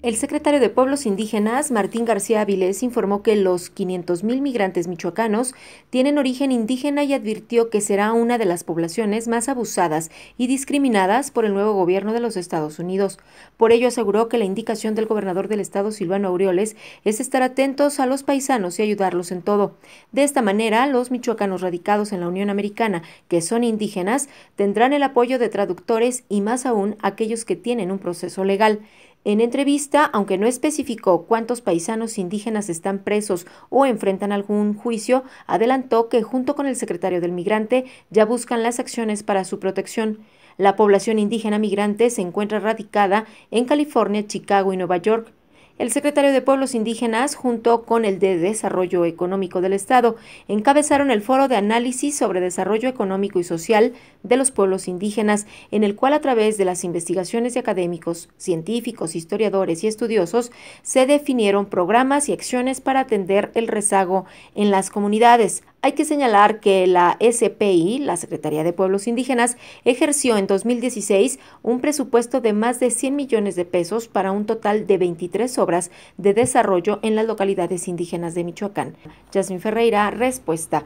El secretario de Pueblos Indígenas, Martín García Avilés, informó que los 500.000 migrantes michoacanos tienen origen indígena y advirtió que será una de las poblaciones más abusadas y discriminadas por el nuevo gobierno de los Estados Unidos. Por ello aseguró que la indicación del gobernador del estado, Silvano Aureoles, es estar atentos a los paisanos y ayudarlos en todo. De esta manera, los michoacanos radicados en la Unión Americana, que son indígenas, tendrán el apoyo de traductores y más aún aquellos que tienen un proceso legal. En entrevista, aunque no especificó cuántos paisanos indígenas están presos o enfrentan algún juicio, adelantó que junto con el secretario del migrante ya buscan las acciones para su protección. La población indígena migrante se encuentra radicada en California, Chicago y Nueva York, el secretario de Pueblos Indígenas, junto con el de Desarrollo Económico del Estado, encabezaron el foro de análisis sobre desarrollo económico y social de los pueblos indígenas, en el cual a través de las investigaciones de académicos, científicos, historiadores y estudiosos, se definieron programas y acciones para atender el rezago en las comunidades, hay que señalar que la SPI, la Secretaría de Pueblos Indígenas, ejerció en 2016 un presupuesto de más de 100 millones de pesos para un total de 23 obras de desarrollo en las localidades indígenas de Michoacán. Jasmine Ferreira, respuesta.